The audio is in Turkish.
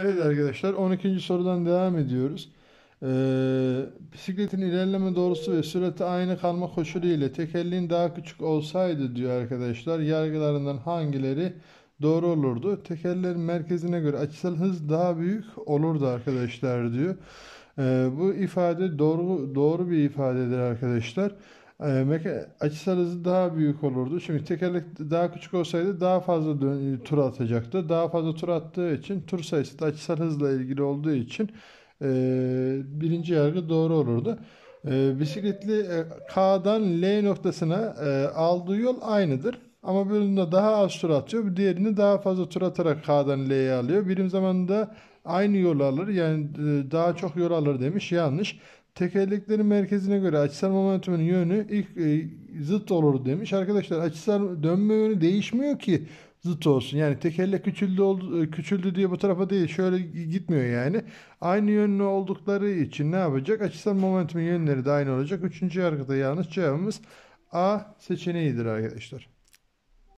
Evet arkadaşlar 12. sorudan devam ediyoruz. Ee, bisikletin ilerleme doğrusu ve sürati aynı kalma koşulu ile tekerleğin daha küçük olsaydı diyor arkadaşlar. Yargılarından hangileri doğru olurdu? Tekerlerin merkezine göre açısal hız daha büyük olurdu arkadaşlar diyor. Ee, bu ifade doğru doğru bir ifadedir arkadaşlar e, açısal hızı daha büyük olurdu. Şimdi tekerlek daha küçük olsaydı daha fazla dön, e, tur atacaktı. Daha fazla tur attığı için tur sayısı da açısal hızla ilgili olduğu için e, birinci yargı doğru olurdu. E, bisikletli e, K'dan L noktasına e, aldığı yol aynıdır. Ama birinde daha az tur atıyor. Diğerini daha fazla tur atarak K'dan L'ye alıyor. Birim zamanında aynı yol alır. Yani e, daha çok yol alır demiş. Yanlış. Tekerleklerin merkezine göre açısal momentumun yönü ilk e, zıt olur demiş. Arkadaşlar açısal dönme yönü değişmiyor ki zıt olsun. Yani tekerlek küçüldü, oldu, e, küçüldü diye bu tarafa değil şöyle gitmiyor yani. Aynı yönlü oldukları için ne yapacak? Açısal momentumun yönleri de aynı olacak. Üçüncü yargıda yanlış cevabımız A seçeneğidir arkadaşlar.